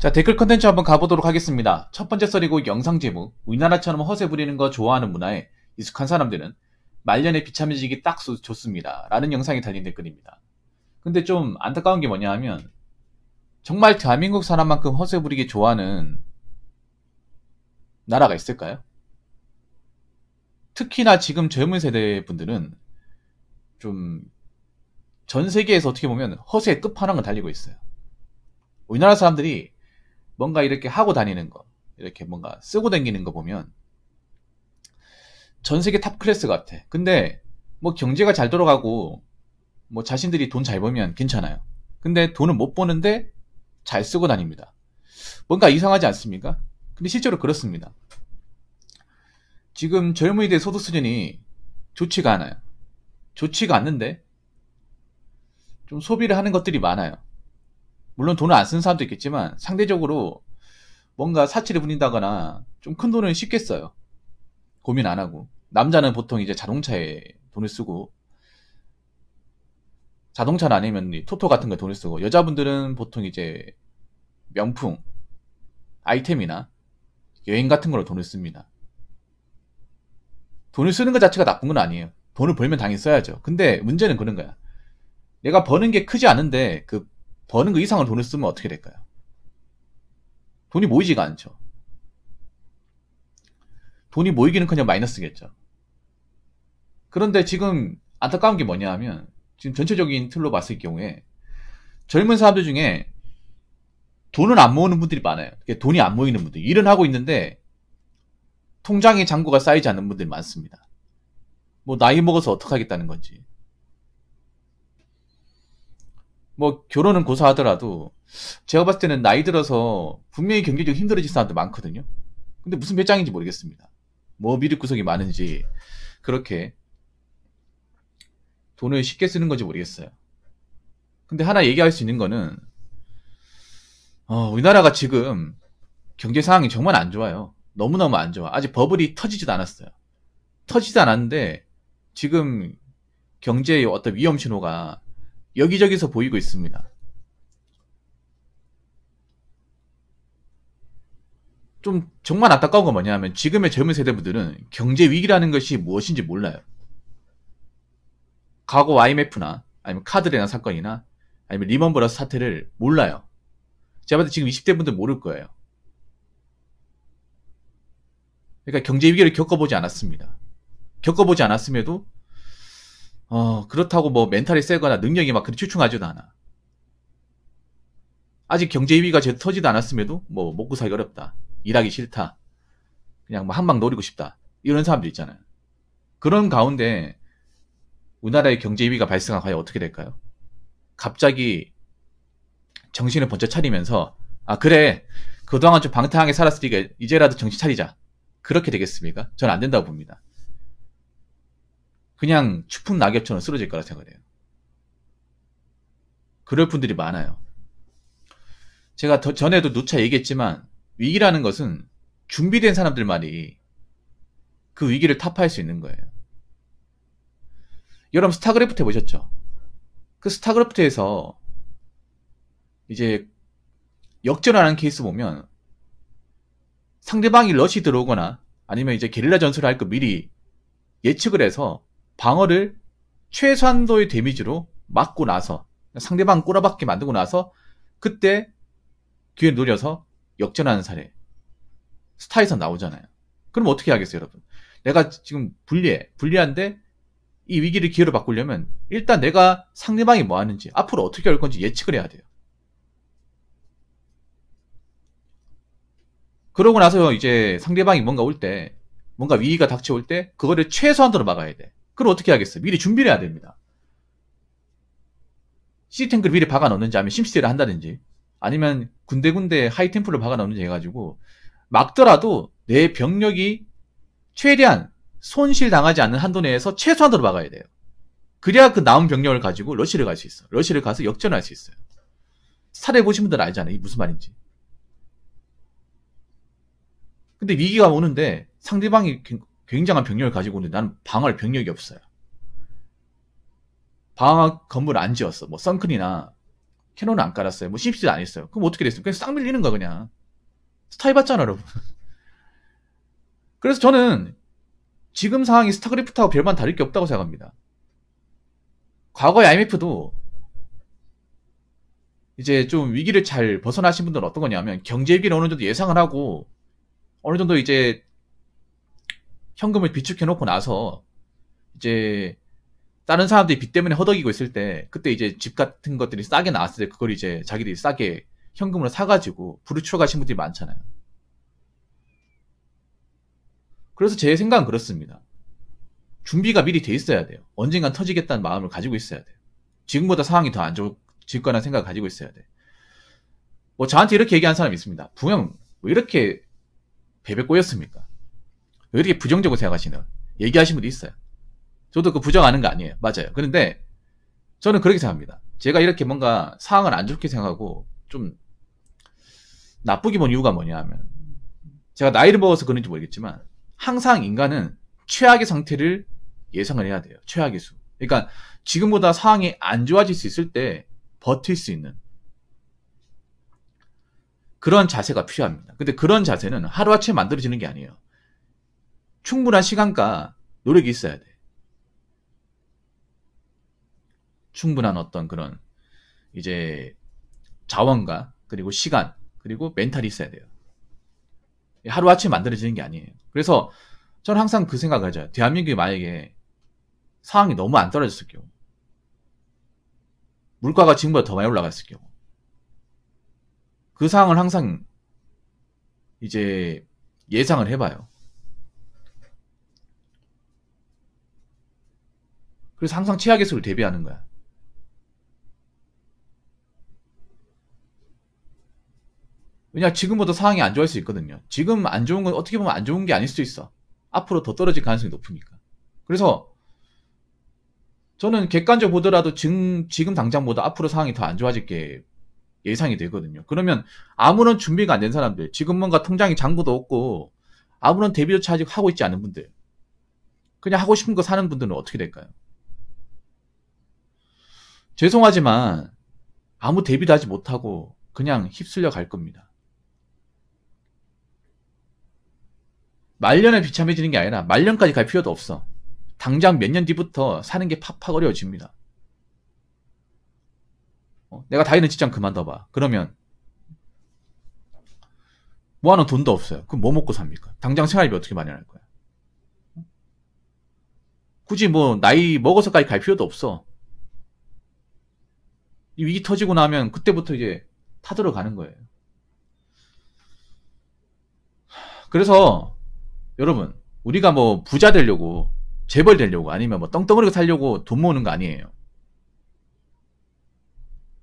자 댓글 컨텐츠 한번 가보도록 하겠습니다. 첫 번째 썰이고 영상 제목 우리나라처럼 허세 부리는 거 좋아하는 문화에 익숙한 사람들은 말년에 비참해지기 딱 좋습니다. 라는 영상이 달린 댓글입니다. 근데 좀 안타까운 게 뭐냐 하면 정말 대한민국 사람만큼 허세 부리기 좋아하는 나라가 있을까요? 특히나 지금 젊은 세대 분들은 좀 전 세계에서 어떻게 보면 허세의 끝판왕을 달리고 있어요. 우리나라 사람들이 뭔가 이렇게 하고 다니는 거, 이렇게 뭔가 쓰고 다니는 거 보면 전 세계 탑 클래스 같아. 근데 뭐 경제가 잘 돌아가고 뭐 자신들이 돈 잘 벌면 괜찮아요. 근데 돈은못 버는데 잘 쓰고 다닙니다. 뭔가 이상하지 않습니까? 근데 실제로 그렇습니다. 지금 젊은이들 의 소득 수준이 좋지가 않아요. 좋지가 않는데 좀 소비를 하는 것들이 많아요. 물론 돈을 안 쓰는 사람도 있겠지만 상대적으로 뭔가 사치를 부린다거나 좀 큰돈을 쉽게 써요. 고민 안 하고. 남자는 보통 이제 자동차에 돈을 쓰고 자동차는 아니면 토토 같은 거 돈을 쓰고 여자분들은 보통 이제 명품 아이템이나 여행 같은 걸로 돈을 씁니다. 돈을 쓰는 것 자체가 나쁜 건 아니에요. 돈을 벌면 당연히 써야죠. 근데 문제는 그런 거야. 내가 버는 게 크지 않은데 그 버는 그 이상을 돈을 쓰면 어떻게 될까요? 돈이 모이지가 않죠. 돈이 모이기는 그냥 마이너스겠죠. 그런데 지금 안타까운 게 뭐냐 하면 지금 전체적인 틀로 봤을 경우에 젊은 사람들 중에 돈을 안 모으는 분들이 많아요. 돈이 안 모이는 분들. 일은 하고 있는데 통장에 잔고가 쌓이지 않는 분들이 많습니다. 뭐 나이 먹어서 어떡하겠다는 건지. 뭐 결혼은 고사하더라도 제가 봤을 때는 나이 들어서 분명히 경제적으로 힘들어질 사람도 많거든요. 근데 무슨 배짱인지 모르겠습니다. 뭐 미륵 구석이 많은지 그렇게 돈을 쉽게 쓰는 건지 모르겠어요. 근데 하나 얘기할 수 있는 거는 어, 우리나라가 지금 경제 상황이 정말 안 좋아요. 너무너무 안 좋아. 아직 버블이 터지지도 않았어요. 터지지 않았는데 지금 경제의 어떤 위험 신호가 여기저기서 보이고 있습니다. 좀 정말 안타까운 건 뭐냐면 지금의 젊은 세대분들은 경제 위기라는 것이 무엇인지 몰라요. 과거 IMF나 아니면 카드레나 사건이나 아니면 리먼브러스 사태를 몰라요. 제가 봐도 지금 20대 분들 모를 거예요. 그러니까 경제 위기를 겪어보지 않았습니다. 겪어보지 않았음에도 어, 그렇다고 뭐 멘탈이 세거나 능력이 막그렇게 출중하지도 않아. 아직 경제 위기가 제 터지도 않았음에도 뭐 먹고 살기 어렵다. 일하기 싫다. 그냥 뭐 한방 노리고 싶다. 이런 사람들 있잖아요. 그런 가운데 우리나라의 경제 위기가 발생한 과연 어떻게 될까요? 갑자기 정신을 번쩍 차리면서 아 그래 그동안 좀 방탕하게 살았으니까 이제라도 정신 차리자 그렇게 되겠습니까? 저는 안 된다고 봅니다. 그냥 추풍 낙엽처럼 쓰러질 거라 생각해요. 그럴 분들이 많아요. 제가 더 전에도 누차 얘기했지만 위기라는 것은 준비된 사람들만이 그 위기를 타파할 수 있는 거예요. 여러분 스타그래프트 해 보셨죠? 그 스타그래프트에서 이제 역전하는 케이스 보면 상대방이 러시 들어오거나 아니면 이제 게릴라 전술을 할 거 미리 예측을 해서 방어를 최소한도의 데미지로 막고 나서 상대방 꼬라박게 만들고 나서 그때 기회 노려서 역전하는 사례 스타에서 나오잖아요. 그럼 어떻게 하겠어요, 여러분? 내가 지금 불리해. 불리한데 이 위기를 기회로 바꾸려면 일단 내가 상대방이 뭐 하는지 앞으로 어떻게 할 건지 예측을 해야 돼요. 그러고 나서 이제 상대방이 뭔가 올 때, 뭔가 위기가 닥쳐올 때, 그거를 최소한도로 막아야 돼. 그걸 어떻게 하겠어요? 미리 준비를 해야 됩니다. 시탱크를 미리 박아 넣는지 아니면 심시티를 한다든지 아니면 군데군데 하이템프를 박아 넣는지 해가지고 막더라도 내 병력이 최대한 손실 당하지 않는 한도 내에서 최소한으로 막아야 돼요. 그래야 그 남은 병력을 가지고 러시를 갈 수 있어. 러시를 가서 역전할 수 있어요. 스타 보신 분들은 알잖아요. 이게 무슨 말인지. 근데 위기가 오는데 상대방이 굉장한 병력을 가지고 있는데 나는 방할 병력이 없어요. 방학 건물 안 지었어. 뭐선큰이나 캐논은 안 깔았어요. 뭐 CPC도 안 했어요. 그럼 어떻게 됐어요? 그냥 싹 밀리는 거야 그냥. 스타 일봤잖아 여러분. 그래서 저는 지금 상황이 스타크리프트하고 별반 다를 게 없다고 생각합니다. 과거의 IMF도 이제 좀 위기를 잘 벗어나신 분들은 어떤 거냐면 경제 위기를 어느 정도 예상을 하고 어느 정도 이제 현금을 비축해 놓고 나서 이제 다른 사람들이 빚 때문에 허덕이고 있을 때 그때 이제 집 같은 것들이 싸게 나왔을 때 그걸 이제 자기들이 싸게 현금으로 사가지고 부르쳐 가신 분들이 많잖아요. 그래서 제 생각은 그렇습니다. 준비가 미리 돼 있어야 돼요. 언젠간 터지겠다는 마음을 가지고 있어야 돼요. 지금보다 상황이 더 안 좋을 거라는 생각을 가지고 있어야 돼. 뭐 저한테 이렇게 얘기한 사람이 있습니다. 분명 왜 이렇게 베베 꼬였습니까? 왜 이렇게 부정적으로 생각하시는 얘기하신 분도 있어요. 저도 그 부정하는 거 아니에요. 맞아요. 그런데 저는 그렇게 생각합니다. 제가 이렇게 뭔가 상황을 안 좋게 생각하고 좀 나쁘게 본 이유가 뭐냐 하면 제가 나이를 먹어서 그런지 모르겠지만 항상 인간은 최악의 상태를 예상을 해야 돼요. 최악의 수. 그러니까 지금보다 상황이 안 좋아질 수 있을 때 버틸 수 있는 그런 자세가 필요합니다. 근데 그런 자세는 하루아침에 만들어지는 게 아니에요. 충분한 시간과 노력이 있어야 돼. 충분한 어떤 그런 이제 자원과 그리고 시간 그리고 멘탈이 있어야 돼요. 하루아침에 만들어지는 게 아니에요. 그래서 저는 항상 그 생각을 하죠. 대한민국이 만약에 상황이 너무 안 떨어졌을 경우 물가가 지금보다 더 많이 올라갔을 경우 그 상황을 항상 이제 예상을 해봐요. 그래서 항상 최악의 수를 대비하는 거야. 왜냐 지금보다 상황이 안 좋을 수 있거든요. 지금 안 좋은 건 어떻게 보면 안 좋은 게 아닐 수도 있어. 앞으로 더 떨어질 가능성이 높으니까. 그래서 저는 객관적으로 보더라도 지금, 지금 당장보다 앞으로 상황이 더 안 좋아질 게 예상이 되거든요. 그러면 아무런 준비가 안 된 사람들, 지금 뭔가 통장에 잔고도 없고 아무런 대비조차 아직 하고 있지 않은 분들, 그냥 하고 싶은 거 사는 분들은 어떻게 될까요? 죄송하지만 아무 대비도 하지 못하고 그냥 휩쓸려 갈 겁니다. 말년에 비참해지는 게 아니라 말년까지 갈 필요도 없어. 당장 몇 년 뒤부터 사는 게 팍팍 어려워집니다. 어, 내가 다니는 직장 그만둬봐. 그러면 뭐하는 돈도 없어요. 그럼 뭐 먹고 삽니까? 당장 생활비 어떻게 마련할 거야? 어? 굳이 뭐 나이 먹어서까지 갈 필요도 없어. 이 위기 터지고 나면 그때부터 이제 타들어가는 거예요. 그래서 여러분 우리가 뭐 부자 되려고 재벌 되려고 아니면 뭐 떵떵거리고 살려고 돈 모으는 거 아니에요.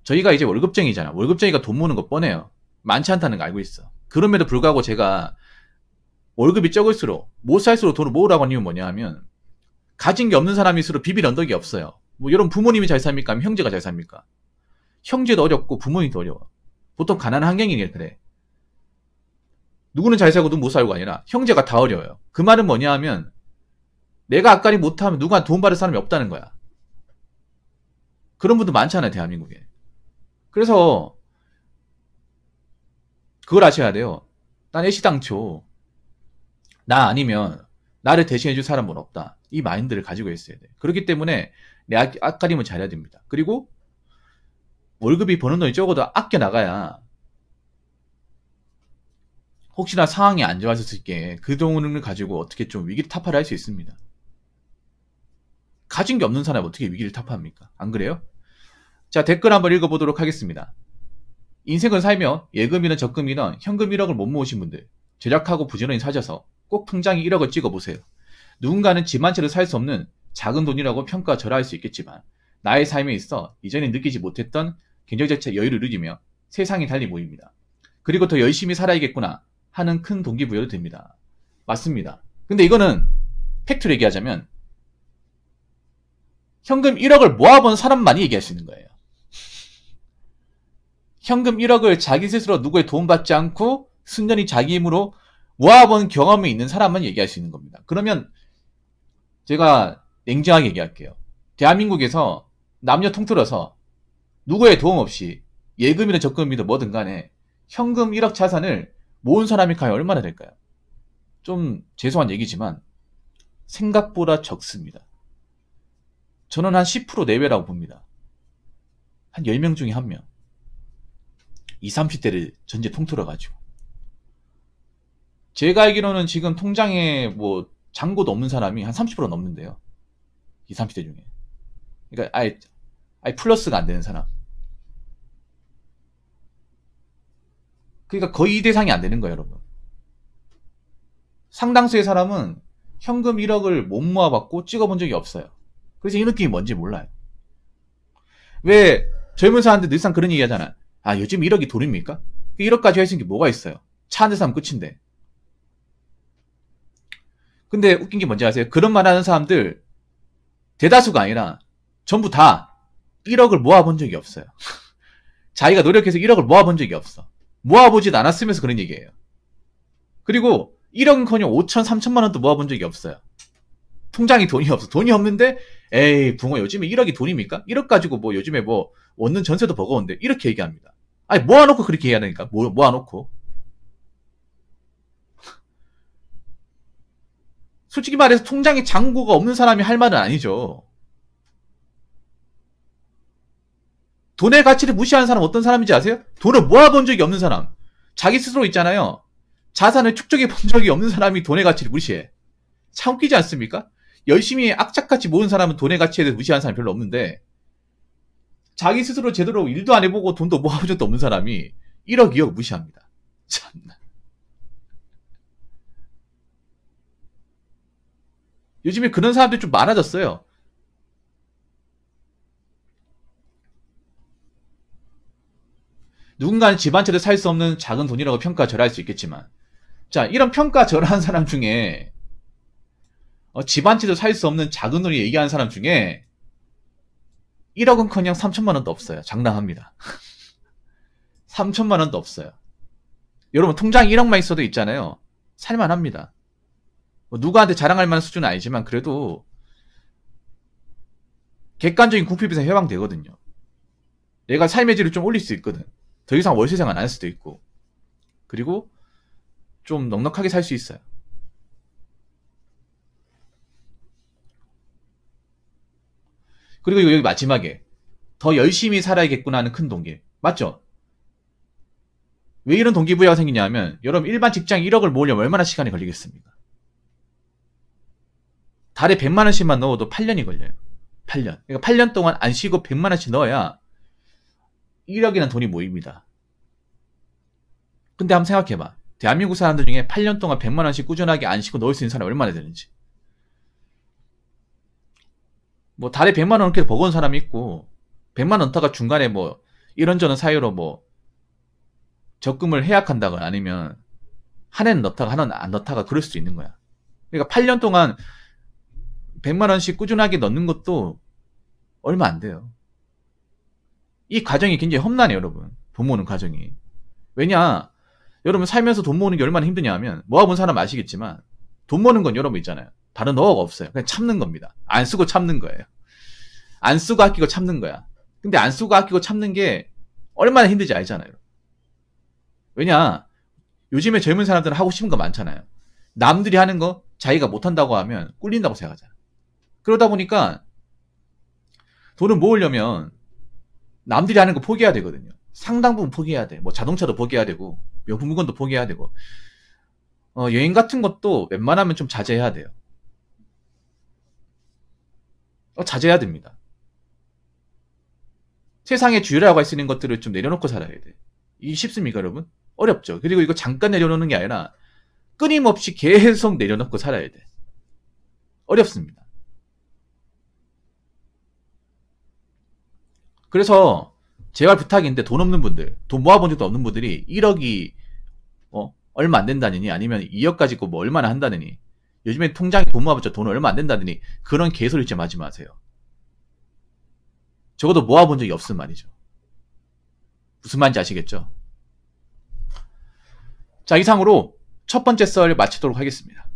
저희가 이제 월급쟁이잖아. 월급쟁이가 돈 모으는 거 뻔해요. 많지 않다는 거 알고 있어. 그럼에도 불구하고 제가 월급이 적을수록 못 살수록 돈을 모으라고 하는 이유 뭐냐 하면 가진 게 없는 사람일수록 비빌 언덕이 없어요. 뭐 여러분 부모님이 잘 삽니까? 아니면 형제가 잘 삽니까? 형제도 어렵고 부모님도 어려워. 보통 가난한 환경이니까 그래. 누구는 잘 살고 누못 살고 아니라 형제가 다 어려워요. 그 말은 뭐냐 하면 내가 아까리 못하면 누가 돈 받을 사람이 없다는 거야. 그런 분도 많잖아요, 대한민국에. 그래서 그걸 아셔야 돼요. 난 애시당초 나 아니면 나를 대신해 줄 사람은 없다. 이 마인드를 가지고 있어야 돼. 그렇기 때문에 내 아, 아까림을 잘해야 됩니다. 그리고 월급이 버는 돈이 적어도 아껴 나가야 혹시나 상황이 안 좋아졌을 때 그 돈을 가지고 어떻게 좀 위기 를 타파를 할 수 있습니다. 가진 게 없는 사람이 어떻게 위기를 타파합니까? 안 그래요? 자 댓글 한번 읽어보도록 하겠습니다. 인생을 살며 예금이나 적금이나 현금 1억을 못 모으신 분들 제작하고 부지런히 사셔서 꼭 통장에 1억을 찍어보세요. 누군가는 집 한 채로 살 수 없는 작은 돈이라고 평가절하할 수 있겠지만 나의 삶에 있어 이전에 느끼지 못했던 경제정책 여유를 누리며 세상이 달리 보입니다. 그리고 더 열심히 살아야겠구나 하는 큰동기부여도됩니다 맞습니다. 근데 이거는 팩트로 얘기하자면 현금 1억을 모아본 사람만이 얘기할 수 있는 거예요. 현금 1억을 자기 스스로 누구의 도움받지 않고 순전히 자기 힘으로 모아본 경험이 있는 사람만 얘기할 수 있는 겁니다. 그러면 제가 냉정하게 얘기할게요. 대한민국에서 남녀 통틀어서 누구의 도움 없이 예금이든 적금이든 뭐든 간에 현금 1억 자산을 모은 사람이 과연 얼마나 될까요? 좀 죄송한 얘기지만 생각보다 적습니다. 저는 한 10% 내외라고 봅니다. 한 10명 중에 한명2 30대를 전제 통틀어 가지고. 제가 알기로는 지금 통장에 뭐 잔고도 없는 사람이 한 30% 넘는데요. 2 30대 중에. 그러니까 아예 아예 플러스가 안 되는 사람. 그러니까 거의 이 대상이 안 되는 거예요, 여러분. 상당수의 사람은 현금 1억을 못 모아봤고 찍어본 적이 없어요. 그래서 이 느낌이 뭔지 몰라요. 왜 젊은 사람들 늘상 그런 얘기 하잖아. 아, 요즘 1억이 돈입니까? 1억 까지고 할수 있는 게 뭐가 있어요? 차 한 대 사면 끝인데. 근데 웃긴 게 뭔지 아세요? 그런 말 하는 사람들 대다수가 아니라 전부 다 1억을 모아본 적이 없어요. 자기가 노력해서 1억을 모아본 적이 없어. 모아보진 않았으면서 그런 얘기예요. 그리고 1억은커녕 5천, 3천만 원도 모아본 적이 없어요. 통장이 돈이 없어. 돈이 없는데 에이 붕어 요즘에 1억이 돈입니까? 1억 가지고 뭐 요즘에 뭐 얻는 전세도 버거운데 이렇게 얘기합니다. 아니 모아놓고 그렇게 해야 되니까 모, 모아놓고 솔직히 말해서 통장에 잔고가 없는 사람이 할 말은 아니죠. 돈의 가치를 무시하는 사람 어떤 사람인지 아세요? 돈을 모아본 적이 없는 사람. 자기 스스로 있잖아요. 자산을 축적해 본 적이 없는 사람이 돈의 가치를 무시해. 참 웃기지 않습니까? 열심히 악착같이 모은 사람은 돈의 가치에 대해서 무시하는 사람이 별로 없는데 자기 스스로 제대로 일도 안 해보고 돈도 모아본 적도 없는 사람이 1억, 2억 무시합니다. 참나. 요즘에 그런 사람들이 좀 많아졌어요. 누군가는 집 한 채를 살수 없는 작은 돈이라고 평가절할 수 있겠지만 자 이런 평가절하한 사람 중에 어, 집한 채도 살 수 없는 작은 돈이 얘기하는 사람 중에 1억은커녕 3천만 원도 없어요. 장담합니다. 3천만 원도 없어요. 여러분 통장 1억만 있어도 있잖아요. 살만합니다. 뭐 누구한테 자랑할 만한 수준은 아니지만 그래도 객관적인 궁핍에서 해방되거든요. 내가 삶의 질을 좀 올릴 수 있거든. 더 이상 월세 생활 안 할 수도 있고 그리고 좀 넉넉하게 살 수 있어요. 그리고 여기 마지막에 더 열심히 살아야겠구나 하는 큰 동기 맞죠? 왜 이런 동기부여가 생기냐면 하 여러분 일반 직장 1억을 모으려면 얼마나 시간이 걸리겠습니까? 달에 100만 원씩만 넣어도 8년이 걸려요. 8년. 그러니까 8년 동안 안 쉬고 100만 원씩 넣어야 1억이라는 돈이 모입니다. 근데 한번 생각해봐. 대한민국 사람들 중에 8년 동안 100만 원씩 꾸준하게 안 쉬고 넣을 수 있는 사람이 얼마나 되는지. 뭐 달에 100만 원 이렇게 버거운 사람이 있고 100만 원 타가 중간에 뭐 이런저런 사유로 뭐 적금을 해약한다거나 아니면 한 해는 넣다가 한 해는 안 넣다가 그럴 수도 있는 거야. 그러니까 8년 동안 100만 원씩 꾸준하게 넣는 것도 얼마 안 돼요. 이 과정이 굉장히 험난해요, 여러분. 돈 모으는 과정이. 왜냐, 여러분 살면서 돈 모으는 게 얼마나 힘드냐 하면 모아본 사람 아시겠지만 돈 모으는 건 여러분 있잖아요. 다른 어가 없어요. 그냥 참는 겁니다. 안 쓰고 참는 거예요. 안 쓰고 아끼고 참는 거야. 근데 안 쓰고 아끼고 참는 게 얼마나 힘든지 알잖아요. 왜냐, 요즘에 젊은 사람들은 하고 싶은 거 많잖아요. 남들이 하는 거 자기가 못한다고 하면 꿀린다고 생각하잖아. 그러다 보니까 돈을 모으려면 남들이 하는 거 포기해야 되거든요. 상당 부분 포기해야 돼. 뭐 자동차도 포기해야 되고 명품 물건도 포기해야 되고 어, 여행 같은 것도 웬만하면 좀 자제해야 돼요. 어, 자제해야 됩니다. 세상에 주류라고 할 수 있는 것들을 좀 내려놓고 살아야 돼. 이 쉽습니까, 여러분? 어렵죠. 그리고 이거 잠깐 내려놓는 게 아니라 끊임없이 계속 내려놓고 살아야 돼. 어렵습니다. 그래서 제발 부탁인데 돈 없는 분들, 돈 모아본 적도 없는 분들이 1억이 어, 얼마 안 된다느니 아니면 2억 까지고뭐 얼마나 한다느니 요즘에 통장에 돈 모아봤자 돈 얼마 안 된다느니 그런 개소리 좀 하지 마세요. 적어도 모아본 적이 없음 말이죠. 무슨 말인지 아시겠죠? 자, 이상으로 첫 번째 썰 마치도록 하겠습니다.